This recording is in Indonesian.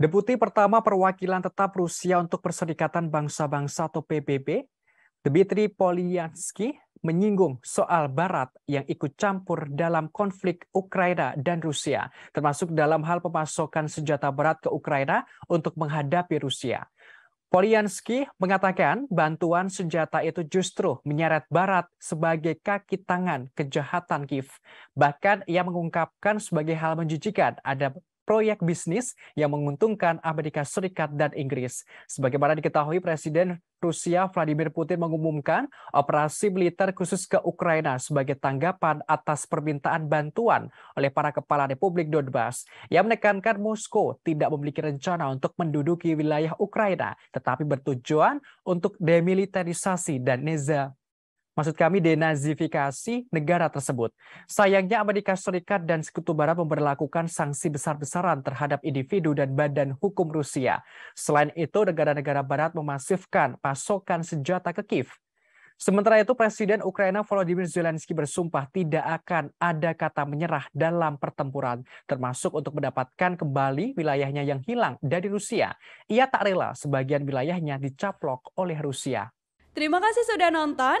Deputi Pertama Perwakilan Tetap Rusia untuk Perserikatan Bangsa-Bangsa atau PBB, Dmitry Polyansky, menyinggung soal Barat yang ikut campur dalam konflik Ukraina dan Rusia, termasuk dalam hal pemasokan senjata berat ke Ukraina untuk menghadapi Rusia. Polyansky mengatakan bantuan senjata itu justru menyeret Barat sebagai kaki tangan kejahatan Kiev. Bahkan ia mengungkapkan sebagai hal menjijikan ada proyek bisnis yang menguntungkan Amerika Serikat dan Inggris. Sebagaimana diketahui, Presiden Rusia Vladimir Putin mengumumkan operasi militer khusus ke Ukraina sebagai tanggapan atas permintaan bantuan oleh para kepala Republik Donbas yang menekankan Moskow tidak memiliki rencana untuk menduduki wilayah Ukraina, tetapi bertujuan untuk demilitarisasi dan neza maksud kami denazifikasi negara tersebut. Sayangnya Amerika Serikat dan Sekutu Barat memperlakukan sanksi besar-besaran terhadap individu dan badan hukum Rusia. Selain itu, negara-negara Barat memasifkan pasokan senjata ke Kiev. Sementara itu, Presiden Ukraina Volodymyr Zelensky bersumpah tidak akan ada kata menyerah dalam pertempuran, termasuk untuk mendapatkan kembali wilayahnya yang hilang dari Rusia. Ia tak rela sebagian wilayahnya dicaplok oleh Rusia. Terima kasih sudah nonton.